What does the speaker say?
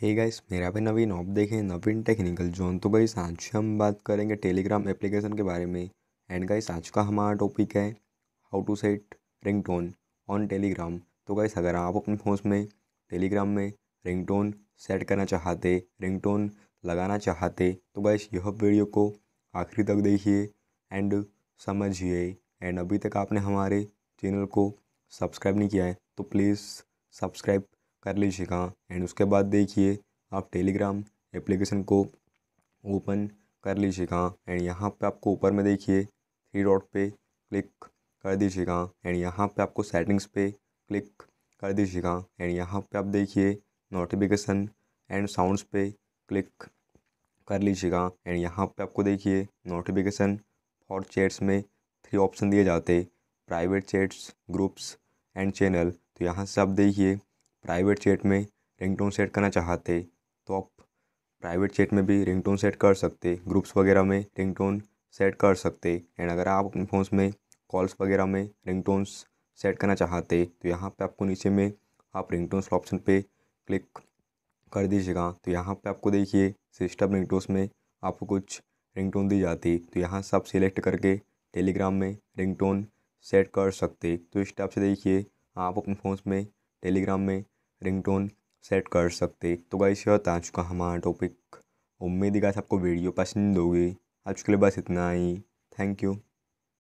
हे hey guys मेरा भी नवीन ऑप देखें नवीन टेक्निकल जोन तो गाइस आज हम बात करेंगे टेलीग्राम एप्लीकेशन के बारे में एंड गाइस आज का हमारा टॉपिक है how to set ringtone on Telegram तो गाइस अगर आप अपने फ़ोन में टेलीग्राम में रिंगटोन सेट करना चाहते रिंगटोन लगाना चाहते तो गाइस यह वीडियो को आखिरी तक देखिए एंड समझिए एंड अभी तक आपने हमारे चैनल को सब्सक्राइब नहीं किया है तो प्लीज़ सब्सक्राइब कर लीजिएगा एंड उसके बाद देखिए आप टेलीग्राम एप्लीकेशन को ओपन कर लीजिएगा एंड यहाँ पे आपको ऊपर में देखिए थ्री डॉट पे क्लिक कर दीजिएगा एंड यहाँ पे आपको सेटिंग्स पे क्लिक कर दीजिएगा एंड यहाँ पे आप देखिए नोटिफिकेशन एंड साउंड्स पे क्लिक कर लीजिएगा एंड यहाँ पे आपको देखिए नोटिफिकेशन फॉर चैट्स में थ्री ऑप्शन दिए जाते private chats groups and channel तो यहाँ से आप देखिए प्राइवेट चैट में रिंगटोन सेट करना चाहते तो आप प्राइवेट चैट में भी रिंगटोन सेट कर सकते ग्रुप्स वगैरह में रिंगटोन सेट कर सकते एंड अगर आप अपने फ़ोन में कॉल्स वगैरह में रिंगटोन्स सेट करना चाहते तो यहाँ पे आपको नीचे में आप रिंगटोन्स ऑप्शन पे क्लिक कर दीजिएगा तो यहाँ पे आपको देखिए सिस्टम रिंगटोन्स में आपको कुछ रिंगटोन दी जाती तो यहाँ सब सिलेक्ट करके टेलीग्राम में रिंगटोन सेट कर सकते तो इस टाइप से देखिए आप अपने फ़ोन में टेलीग्राम में रिंगटोन सेट कर सकते तो गाइस यह होता आज का हमारा टॉपिक उम्मीद है गाइस आपको वीडियो पसंद होगी आज के लिए बस इतना ही थैंक यू